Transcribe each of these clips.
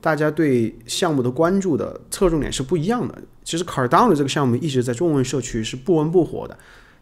大家对项目的关注的侧重点是不一样的。其实，Cardano 这个项目一直在中文社区是不温不火的，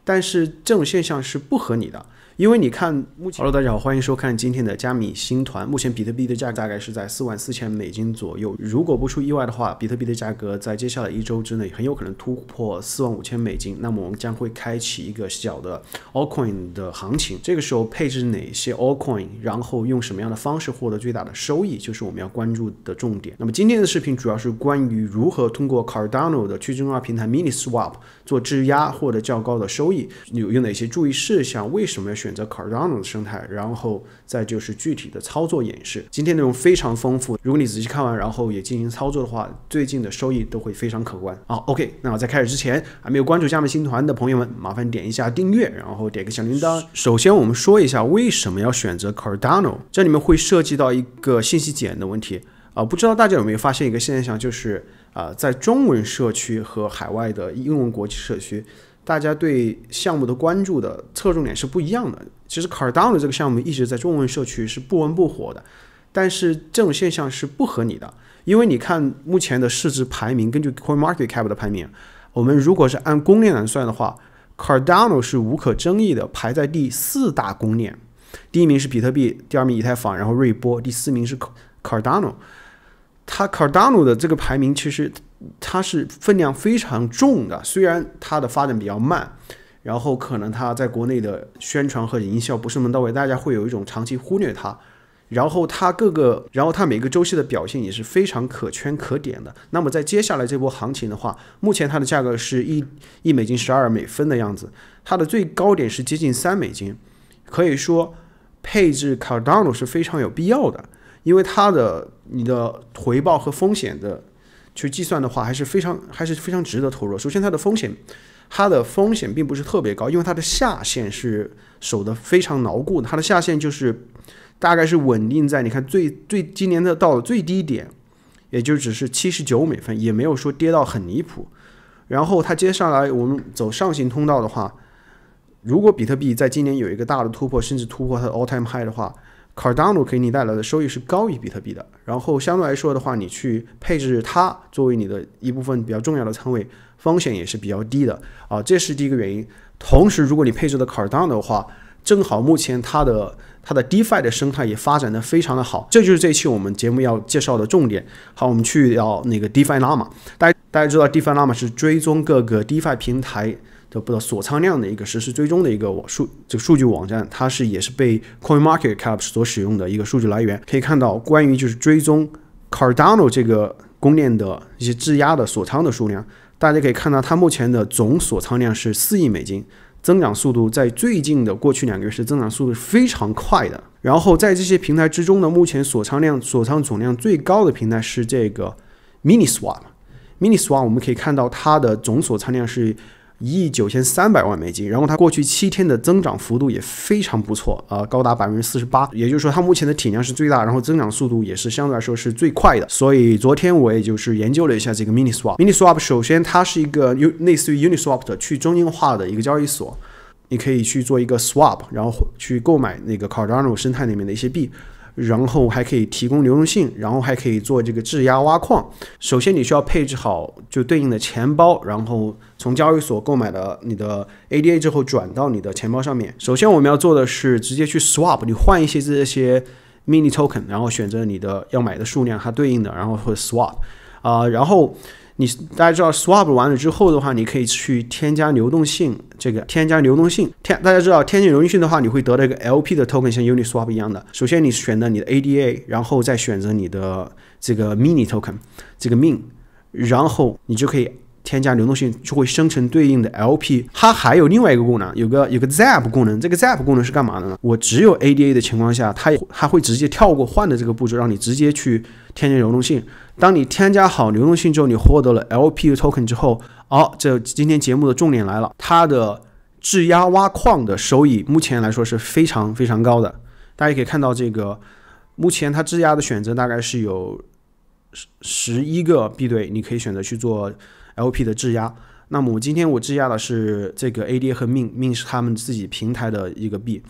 但是这种现象是不合理的。因为你看，目前，Hello，大家好，欢迎收看今天的加密星团。目前比特币的价格大概是在四万四千美金左右。如果不出意外的话，比特币的价格在接下来一周之内很有可能突破四万五千美金。那么我们将会开启一个小的 altcoin 的行情。这个时候配置哪些 altcoin，然后用什么样的方式获得最大的收益，就是我们要关注的重点。那么今天的视频主要是关于如何通过 Cardano 的去中心化平台 Mini Swap 做质押获得较高的收益，有有哪些注意事项？为什么要选？选择 Cardano 生态，然后再就是具体的操作演示。今天内容非常丰富，如果你仔细看完，然后也进行操作的话，最近的收益都会非常可观啊。OK，那我在开始之前，还没有关注加面星团的朋友们，麻烦点一下订阅，然后点个小铃铛。首先我们说一下为什么要选择 Cardano，这里面会涉及到一个信息茧的问题啊。不知道大家有没有发现一个现象，就是啊，在中文社区和海外的英文国际社区。大家对项目的关注的侧重点是不一样的。其实 Cardano 这个项目一直在中文社区是不温不火的，但是这种现象是不合理的。因为你看目前的市值排名，根据 Coin Market Cap 的排名，我们如果是按公链来算的话，Cardano 是无可争议的排在第四大公链，第一名是比特币，第二名以太坊，然后瑞波，第四名是 Cardano。它 Cardano 的这个排名其实。它是分量非常重的，虽然它的发展比较慢，然后可能它在国内的宣传和营销不是那么到位，大家会有一种长期忽略它。然后它各个，然后它每个周期的表现也是非常可圈可点的。那么在接下来这波行情的话，目前它的价格是一一美金十二美分的样子，它的最高点是接近三美金，可以说配置 Cardano 是非常有必要的，因为它的你的回报和风险的。去计算的话，还是非常还是非常值得投入。首先，它的风险，它的风险并不是特别高，因为它的下限是守得非常牢固的。它的下限就是大概是稳定在，你看最最今年的到了最低点，也就只是七十九美分，也没有说跌到很离谱。然后它接下来我们走上行通道的话，如果比特币在今年有一个大的突破，甚至突破它的 all time high 的话。Cardano 给你带来的收益是高于比特币的，然后相对来说的话，你去配置它作为你的一部分比较重要的仓位，风险也是比较低的啊，这是第一个原因。同时，如果你配置的 Cardano 的话，正好目前它的它的 DeFi 的生态也发展的非常的好，这就是这期我们节目要介绍的重点。好，我们去聊那个 DeFi Lama。大家大家知道 DeFi Lama 是追踪各个 DeFi 平台。的不到锁仓量的一个实时追踪的一个网数，这个数据网站它是也是被 CoinMarketCap 所使用的一个数据来源。可以看到，关于就是追踪 Cardano 这个公链的一些质押的锁仓的数量，大家可以看到它目前的总锁仓量是四亿美金，增长速度在最近的过去两个月是增长速度非常快的。然后在这些平台之中呢，目前锁仓量锁仓总量最高的平台是这个 Miniswap。Miniswap 我们可以看到它的总锁仓量是。一亿九千三百万美金，然后它过去七天的增长幅度也非常不错啊，高达百分之四十八。也就是说，它目前的体量是最大，然后增长速度也是相对来说是最快的。所以昨天我也就是研究了一下这个 Mini Swap。Mini Swap 首先它是一个类似于 Uniswap 的去中心化的一个交易所，你可以去做一个 Swap，然后去购买那个 Cardano 生态里面的一些币，然后还可以提供流动性，然后还可以做这个质押挖矿。首先你需要配置好就对应的钱包，然后。从交易所购买了你的 ADA 之后，转到你的钱包上面。首先我们要做的是直接去 Swap，你换一些这些 Mini Token，然后选择你的要买的数量，它对应的，然后会 Swap 啊。然后你大家知道 Swap 完了之后的话，你可以去添加流动性，这个添加流动性，添大家知道添加流动性的话，你会得到一个 LP 的 Token，像 Uniswap 一样的。首先你选择你的 ADA，然后再选择你的这个 Mini Token 这个 Min，然后你就可以。添加流动性就会生成对应的 LP，它还有另外一个功能，有个有个 zap 功能。这个 zap 功能是干嘛的呢？我只有 ADA 的情况下，它也它会直接跳过换的这个步骤，让你直接去添加流动性。当你添加好流动性之后，你获得了 LP 的 token 之后，哦，这今天节目的重点来了，它的质押挖矿的收益目前来说是非常非常高的。大家可以看到，这个目前它质押的选择大概是有十十一个币对，你可以选择去做。L P 的质押，那么我今天我质押的是这个 A D A 和 Min，Min 是他们自己平台的一个币，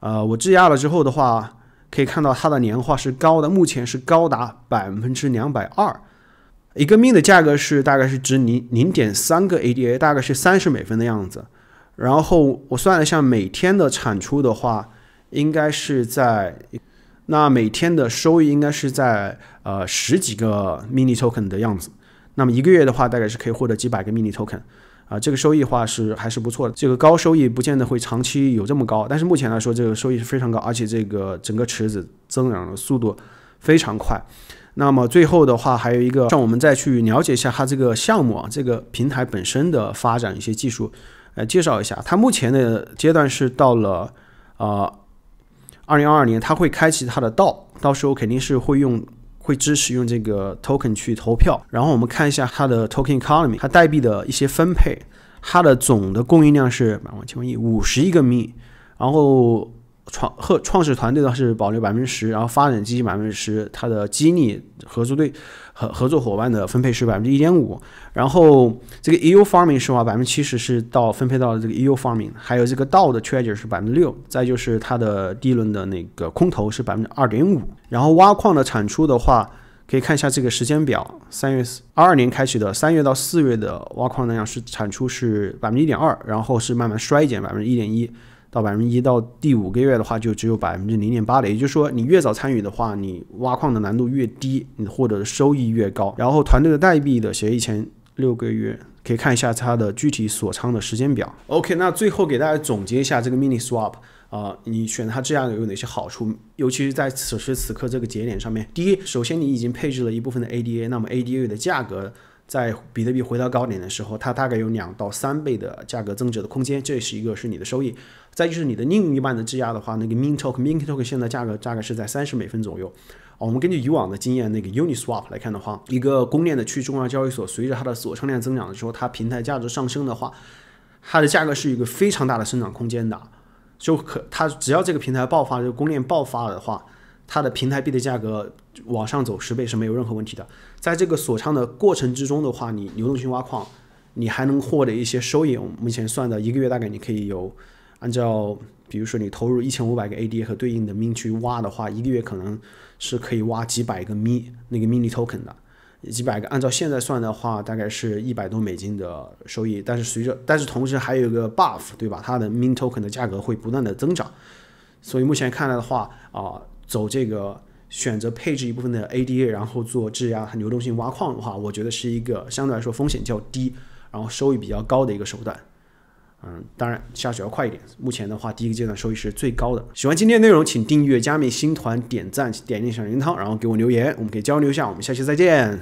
呃，我质押了之后的话，可以看到它的年化是高的，目前是高达百分之两百二。一个 Min 的价格是大概是值零零点三个 A D A，大概是三十美分的样子。然后我算了一下，每天的产出的话，应该是在，那每天的收益应该是在呃十几个 Mini Token 的样子。那么一个月的话，大概是可以获得几百个迷你 token，啊，这个收益的话是还是不错的。这个高收益不见得会长期有这么高，但是目前来说，这个收益是非常高，而且这个整个池子增长的速度非常快。那么最后的话，还有一个，让我们再去了解一下它这个项目啊，这个平台本身的发展一些技术，来介绍一下。它目前的阶段是到了，呃，二零二二年，它会开启它的道，到时候肯定是会用。会支持用这个 token 去投票，然后我们看一下它的 token economy，它代币的一些分配，它的总的供应量是，啊，我请问一五十亿个币，然后。创和创始团队呢是保留百分之十，然后发展基金百分之十，它的激励合作对合合作伙伴的分配是百分之一点五，然后这个 Eo farming 是话百分之七十是到分配到这个 Eo farming，还有这个 Dao 的 t r e a s u r e 是百分之六，再就是它的第一轮的那个空投是百分之二点五，然后挖矿的产出的话，可以看一下这个时间表，三月二二年开启的三月到四月的挖矿呢量是产出是百分之一点二，然后是慢慢衰减百分之一点一。到百分之一到第五个月的话，就只有百分之零点八了。也就是说，你越早参与的话，你挖矿的难度越低，你获得的收益越高。然后团队的代币的协议前六个月，可以看一下它的具体锁仓的时间表。OK，那最后给大家总结一下这个 Mini Swap 啊，你选它这样有哪些好处？尤其是在此时此刻这个节点上面，第一，首先你已经配置了一部分的 ADA，那么 ADA 的价格。在比特币回到高点的时候，它大概有两到三倍的价格增值的空间，这是一个是你的收益。再就是你的另一半的质押的话，那个 MINTO、MINTO 现在价格大概是在三十美分左右。我们根据以往的经验，那个 Uniswap 来看的话，一个公链的去中央交易所，随着它的锁仓量增长的时候，它平台价值上升的话，它的价格是一个非常大的生长空间的。就可它只要这个平台爆发，就公链爆发了的话。它的平台币的价格往上走十倍是没有任何问题的。在这个锁仓的过程之中的话，你流动性挖矿，你还能获得一些收益。我们目前算的一个月大概你可以有，按照比如说你投入一千五百个 ADA 和对应的 MIN 去挖的话，一个月可能是可以挖几百个 MIN 那个 MINI TOKEN 的几百个。按照现在算的话，大概是一百多美金的收益。但是随着，但是同时还有一个 BUFF 对吧？它的 MIN TOKEN 的价格会不断的增长，所以目前看来的话啊。走这个选择配置一部分的 ADA，然后做质押和流动性挖矿的话，我觉得是一个相对来说风险较低，然后收益比较高的一个手段。嗯，当然下手要快一点。目前的话，第一个阶段收益是最高的。喜欢今天内容，请订阅加密星团，点赞点点小铃铛，然后给我留言，我们可以交流一下。我们下期再见。